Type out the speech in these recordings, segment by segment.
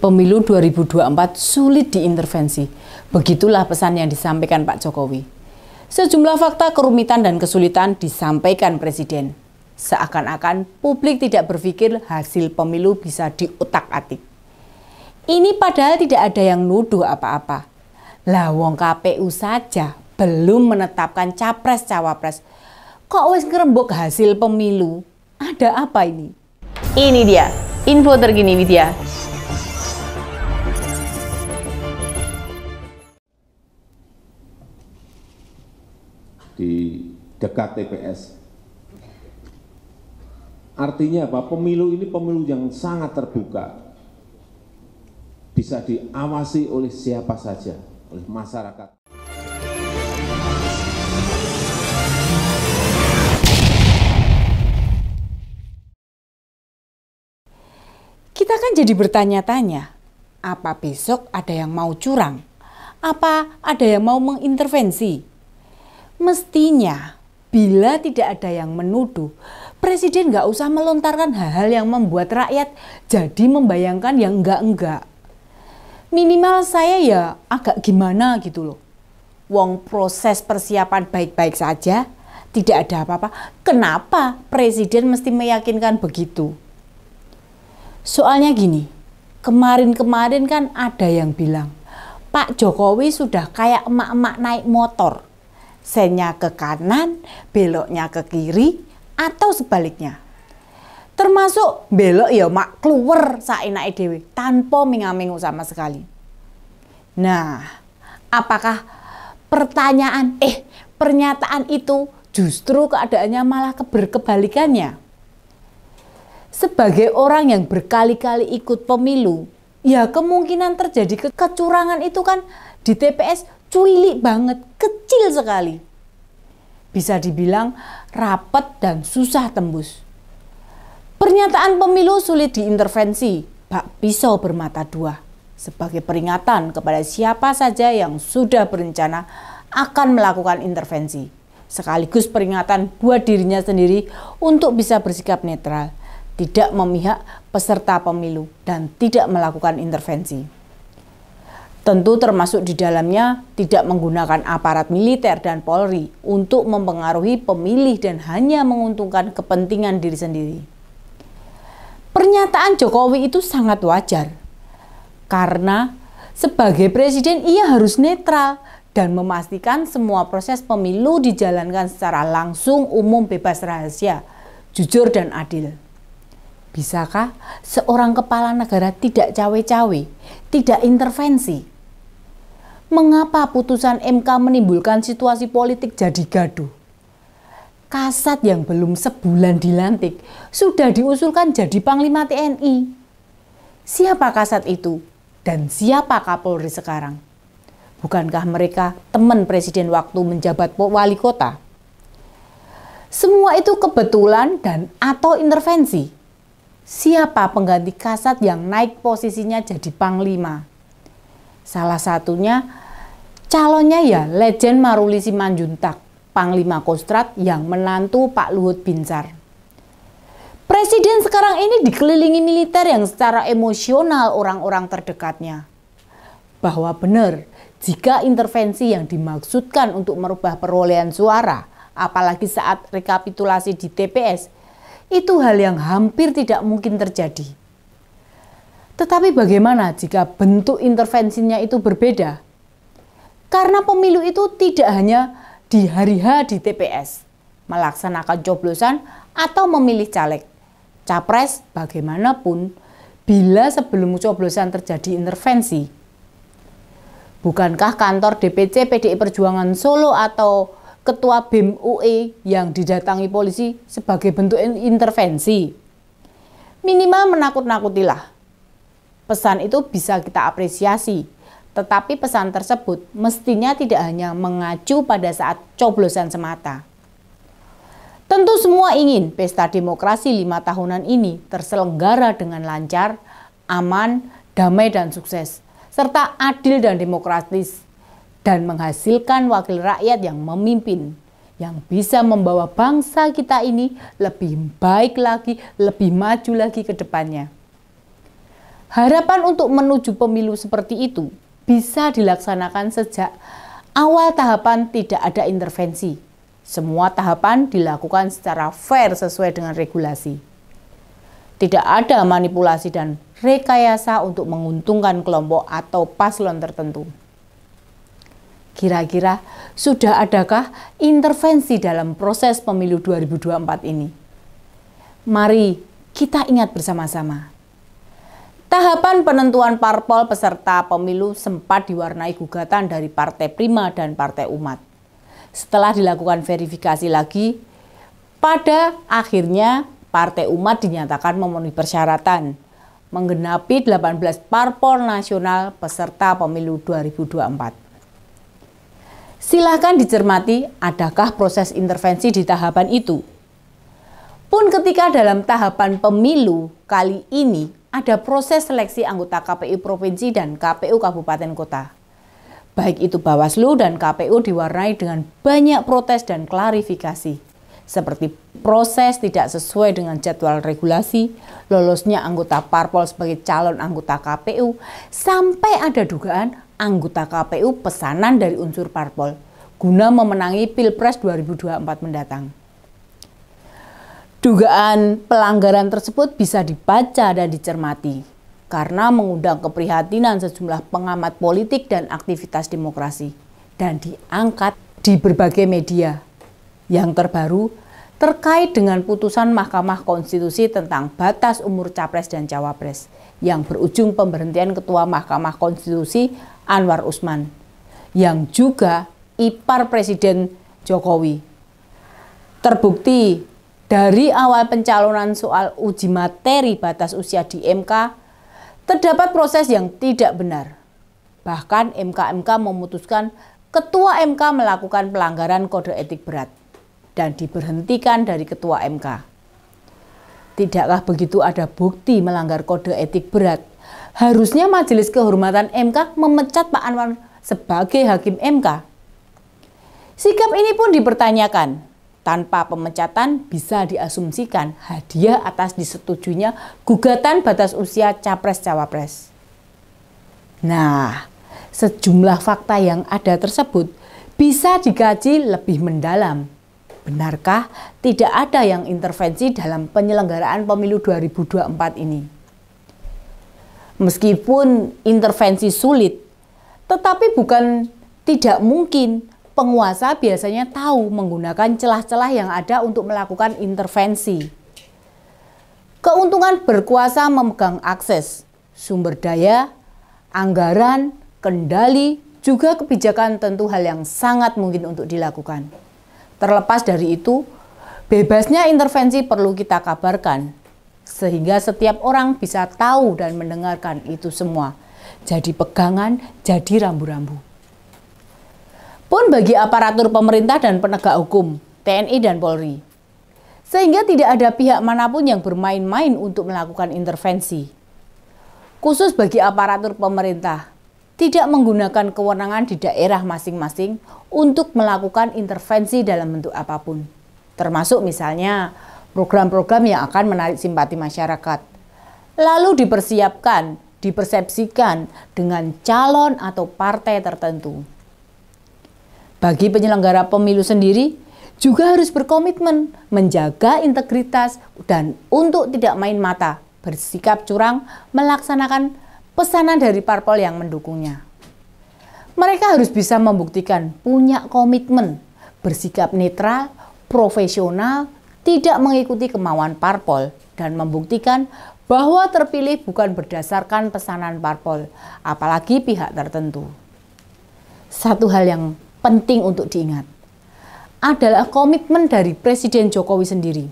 pemilu 2024 sulit diintervensi. Begitulah pesan yang disampaikan Pak Jokowi. Sejumlah fakta kerumitan dan kesulitan disampaikan Presiden. Seakan-akan publik tidak berpikir hasil pemilu bisa diutak-atik. Ini padahal tidak ada yang nuduh apa-apa. Lah wong KPU saja belum menetapkan capres-cawapres. Kok wis ngerembuk hasil pemilu? Ada apa ini? Ini dia, info terkini Widya. di dekat TPS. Artinya apa? Pemilu ini pemilu yang sangat terbuka. Bisa diawasi oleh siapa saja, oleh masyarakat. Kita kan jadi bertanya-tanya, apa besok ada yang mau curang? Apa ada yang mau mengintervensi? Mestinya bila tidak ada yang menuduh, presiden nggak usah melontarkan hal-hal yang membuat rakyat jadi membayangkan yang enggak-enggak. Minimal saya ya agak gimana gitu loh. Wong proses persiapan baik-baik saja, tidak ada apa-apa. Kenapa presiden mesti meyakinkan begitu? Soalnya gini, kemarin-kemarin kan ada yang bilang, Pak Jokowi sudah kayak emak-emak naik motor sennya ke kanan, beloknya ke kiri, atau sebaliknya. Termasuk belok ya mak keluar saenake dewi tanpa mingamingu sama sekali. Nah, apakah pertanyaan eh pernyataan itu justru keadaannya malah keberkebalikannya? Sebagai orang yang berkali-kali ikut pemilu, ya kemungkinan terjadi kecurangan itu kan di TPS cuilik banget, kecil sekali. Bisa dibilang rapet dan susah tembus. Pernyataan pemilu sulit diintervensi, Pak pisau bermata dua. Sebagai peringatan kepada siapa saja yang sudah berencana akan melakukan intervensi. Sekaligus peringatan buat dirinya sendiri untuk bisa bersikap netral, tidak memihak peserta pemilu, dan tidak melakukan intervensi. Tentu termasuk di dalamnya tidak menggunakan aparat militer dan Polri untuk mempengaruhi pemilih dan hanya menguntungkan kepentingan diri sendiri. Pernyataan Jokowi itu sangat wajar karena sebagai presiden ia harus netral dan memastikan semua proses pemilu dijalankan secara langsung, umum, bebas rahasia, jujur dan adil. Bisakah seorang kepala negara tidak cawe-cawe, tidak intervensi, mengapa putusan MK menimbulkan situasi politik jadi gaduh? Kasat yang belum sebulan dilantik sudah diusulkan jadi Panglima TNI. Siapa kasat itu dan siapa Kapolri sekarang? Bukankah mereka teman presiden waktu menjabat wali kota? Semua itu kebetulan dan atau intervensi. Siapa pengganti kasat yang naik posisinya jadi panglima? Salah satunya calonnya ya legend Maruli Simanjuntak, Panglima Kostrat yang menantu Pak Luhut Binsar. Presiden sekarang ini dikelilingi militer yang secara emosional orang-orang terdekatnya. Bahwa benar, jika intervensi yang dimaksudkan untuk merubah perolehan suara, apalagi saat rekapitulasi di TPS, itu hal yang hampir tidak mungkin terjadi. Tetapi bagaimana jika bentuk intervensinya itu berbeda? Karena pemilu itu tidak hanya di hari H di TPS, melaksanakan coblosan atau memilih caleg. Capres bagaimanapun, bila sebelum coblosan terjadi intervensi. Bukankah kantor DPC PDI Perjuangan Solo atau Ketua BEM UE yang didatangi polisi sebagai bentuk intervensi? Minimal menakut-nakutilah Pesan itu bisa kita apresiasi, tetapi pesan tersebut mestinya tidak hanya mengacu pada saat coblosan semata. Tentu semua ingin pesta demokrasi lima tahunan ini terselenggara dengan lancar, aman, damai dan sukses, serta adil dan demokratis, dan menghasilkan wakil rakyat yang memimpin, yang bisa membawa bangsa kita ini lebih baik lagi, lebih maju lagi ke depannya. Harapan untuk menuju pemilu seperti itu bisa dilaksanakan sejak awal tahapan tidak ada intervensi. Semua tahapan dilakukan secara fair sesuai dengan regulasi. Tidak ada manipulasi dan rekayasa untuk menguntungkan kelompok atau paslon tertentu. Kira-kira sudah adakah intervensi dalam proses pemilu 2024 ini? Mari kita ingat bersama-sama Tahapan penentuan parpol peserta pemilu sempat diwarnai gugatan dari Partai Prima dan Partai Umat. Setelah dilakukan verifikasi lagi, pada akhirnya Partai Umat dinyatakan memenuhi persyaratan menggenapi 18 parpol nasional peserta pemilu 2024. Silahkan dicermati adakah proses intervensi di tahapan itu. Pun ketika dalam tahapan pemilu kali ini ada proses seleksi anggota KPU Provinsi dan KPU Kabupaten Kota. Baik itu Bawaslu dan KPU diwarnai dengan banyak protes dan klarifikasi, seperti proses tidak sesuai dengan jadwal regulasi, lolosnya anggota parpol sebagai calon anggota KPU, sampai ada dugaan anggota KPU pesanan dari unsur parpol guna memenangi Pilpres 2024 mendatang. Dugaan pelanggaran tersebut bisa dibaca dan dicermati karena mengundang keprihatinan sejumlah pengamat politik dan aktivitas demokrasi dan diangkat di berbagai media. Yang terbaru terkait dengan putusan Mahkamah Konstitusi tentang batas umur capres dan cawapres yang berujung pemberhentian Ketua Mahkamah Konstitusi Anwar Usman yang juga ipar Presiden Jokowi. Terbukti dari awal pencalonan soal uji materi batas usia di MK, terdapat proses yang tidak benar. Bahkan mk -MK memutuskan Ketua MK melakukan pelanggaran kode etik berat dan diberhentikan dari Ketua MK. Tidaklah begitu ada bukti melanggar kode etik berat? Harusnya Majelis Kehormatan MK memecat Pak Anwar sebagai Hakim MK. Sikap ini pun dipertanyakan tanpa pemecatan bisa diasumsikan hadiah atas disetujuinya gugatan batas usia capres-cawapres. Nah, sejumlah fakta yang ada tersebut bisa digaji lebih mendalam. Benarkah tidak ada yang intervensi dalam penyelenggaraan pemilu 2024 ini? Meskipun intervensi sulit, tetapi bukan tidak mungkin penguasa biasanya tahu menggunakan celah-celah yang ada untuk melakukan intervensi. Keuntungan berkuasa memegang akses, sumber daya, anggaran, kendali, juga kebijakan tentu hal yang sangat mungkin untuk dilakukan. Terlepas dari itu, bebasnya intervensi perlu kita kabarkan, sehingga setiap orang bisa tahu dan mendengarkan itu semua. Jadi pegangan, jadi rambu-rambu pun bagi aparatur pemerintah dan penegak hukum, TNI dan Polri. Sehingga tidak ada pihak manapun yang bermain-main untuk melakukan intervensi. Khusus bagi aparatur pemerintah, tidak menggunakan kewenangan di daerah masing-masing untuk melakukan intervensi dalam bentuk apapun. Termasuk misalnya program-program yang akan menarik simpati masyarakat. Lalu dipersiapkan, dipersepsikan dengan calon atau partai tertentu. Bagi penyelenggara pemilu sendiri, juga harus berkomitmen menjaga integritas dan untuk tidak main mata, bersikap curang, melaksanakan pesanan dari parpol yang mendukungnya. Mereka harus bisa membuktikan punya komitmen, bersikap netral, profesional, tidak mengikuti kemauan parpol, dan membuktikan bahwa terpilih bukan berdasarkan pesanan parpol, apalagi pihak tertentu. Satu hal yang penting untuk diingat adalah komitmen dari Presiden Jokowi sendiri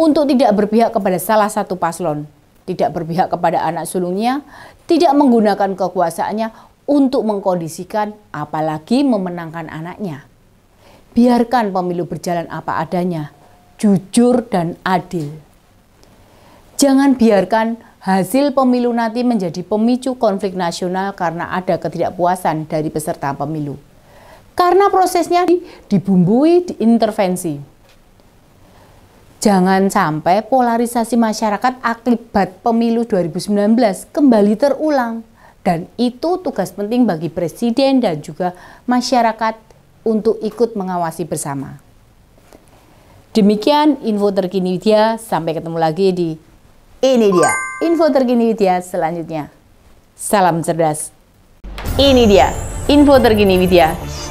untuk tidak berpihak kepada salah satu paslon, tidak berpihak kepada anak sulungnya, tidak menggunakan kekuasaannya untuk mengkondisikan apalagi memenangkan anaknya. Biarkan pemilu berjalan apa adanya, jujur dan adil. Jangan biarkan hasil pemilu nanti menjadi pemicu konflik nasional karena ada ketidakpuasan dari peserta pemilu karena prosesnya dibumbui diintervensi. Jangan sampai polarisasi masyarakat akibat pemilu 2019 kembali terulang. Dan itu tugas penting bagi Presiden dan juga masyarakat untuk ikut mengawasi bersama. Demikian info terkini dia, sampai ketemu lagi di ini dia info terkini Widya selanjutnya. Salam cerdas. Ini dia info terkini Widya